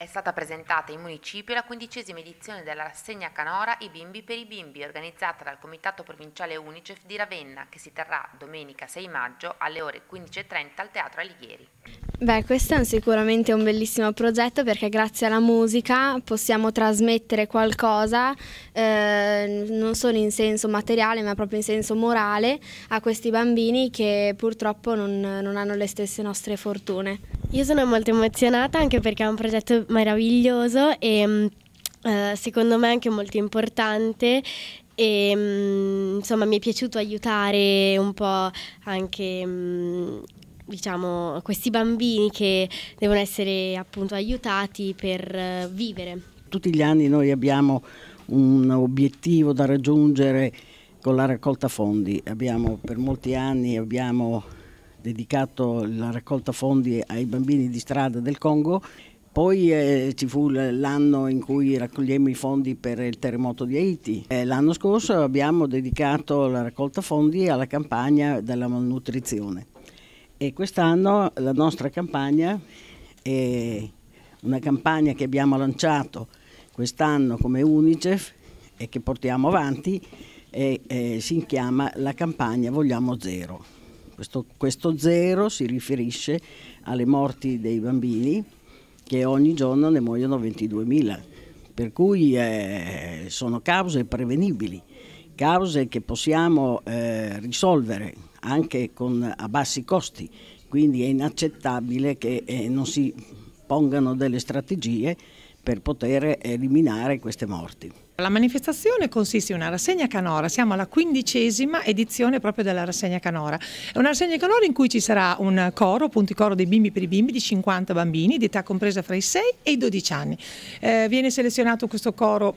È stata presentata in municipio la quindicesima edizione della rassegna canora I bimbi per i bimbi, organizzata dal Comitato Provinciale Unicef di Ravenna, che si terrà domenica 6 maggio alle ore 15.30 al Teatro Alighieri. Beh, questo è sicuramente un bellissimo progetto perché grazie alla musica possiamo trasmettere qualcosa, eh, non solo in senso materiale ma proprio in senso morale, a questi bambini che purtroppo non, non hanno le stesse nostre fortune. Io sono molto emozionata anche perché è un progetto meraviglioso e mm, eh, secondo me anche molto importante e mm, insomma mi è piaciuto aiutare un po' anche mm, diciamo questi bambini che devono essere appunto aiutati per eh, vivere. Tutti gli anni noi abbiamo un obiettivo da raggiungere con la raccolta fondi, abbiamo per molti anni abbiamo dedicato la raccolta fondi ai bambini di strada del Congo. Poi eh, ci fu l'anno in cui raccogliemmo i fondi per il terremoto di Haiti. Eh, l'anno scorso abbiamo dedicato la raccolta fondi alla campagna della malnutrizione e quest'anno la nostra campagna è una campagna che abbiamo lanciato quest'anno come Unicef e che portiamo avanti e eh, si chiama la campagna Vogliamo Zero. Questo, questo zero si riferisce alle morti dei bambini che ogni giorno ne muoiono 22.000, per cui eh, sono cause prevenibili, cause che possiamo eh, risolvere anche con, a bassi costi, quindi è inaccettabile che eh, non si pongano delle strategie per poter eliminare queste morti. La manifestazione consiste in una rassegna canora, siamo alla quindicesima edizione proprio della rassegna canora. È una rassegna canora in cui ci sarà un coro, punticoro dei bimbi per i bimbi di 50 bambini di età compresa fra i 6 e i 12 anni. Eh, viene selezionato questo coro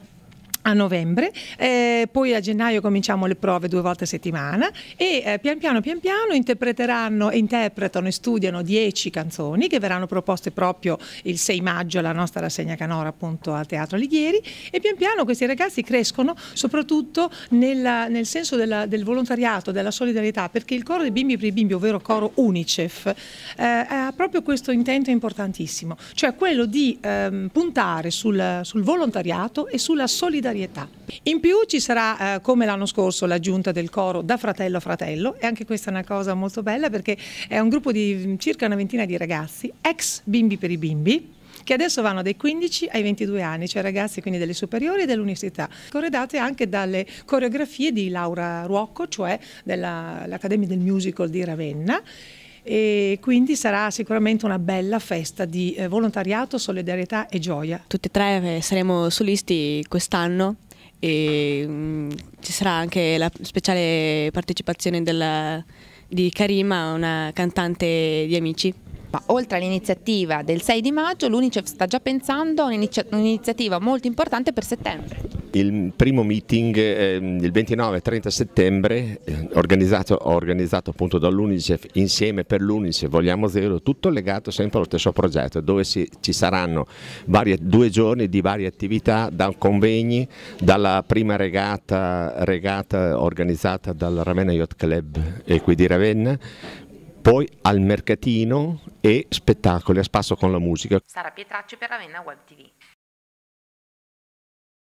a novembre, eh, poi a gennaio cominciamo le prove due volte a settimana e eh, pian piano pian piano interpreteranno, interpretano e studiano dieci canzoni che verranno proposte proprio il 6 maggio alla nostra rassegna canora appunto al Teatro Alighieri e pian piano questi ragazzi crescono soprattutto nella, nel senso della, del volontariato, della solidarietà perché il coro dei bimbi per i bimbi, ovvero coro Unicef, eh, ha proprio questo intento importantissimo, cioè quello di ehm, puntare sul, sul volontariato e sulla solidarietà solidarietà. In più ci sarà, eh, come l'anno scorso, l'aggiunta del coro da fratello a fratello e anche questa è una cosa molto bella perché è un gruppo di mm, circa una ventina di ragazzi, ex bimbi per i bimbi, che adesso vanno dai 15 ai 22 anni, cioè ragazzi quindi delle superiori e dell'università, corredate anche dalle coreografie di Laura Ruocco, cioè dell'Accademia del Musical di Ravenna e quindi sarà sicuramente una bella festa di eh, volontariato, solidarietà e gioia. Tutti e tre eh, saremo solisti quest'anno e mh, mm, ci sarà anche la speciale partecipazione della, di Karima, una cantante di Amici. Ma oltre all'iniziativa del 6 di maggio, l'Unicef sta già pensando a un'iniziativa molto importante per settembre il primo meeting eh, il 29 30 settembre eh, organizzato, organizzato, appunto dall'Unicef insieme per l'Unicef Vogliamo Zero, tutto legato sempre allo stesso progetto dove si, ci saranno varie, due giorni di varie attività, da convegni, dalla prima regata, regata organizzata dal Ravenna Yacht Club e qui di Ravenna, poi al mercatino e spettacoli a spasso con la musica. Sara Pietracci per Ravenna Web TV.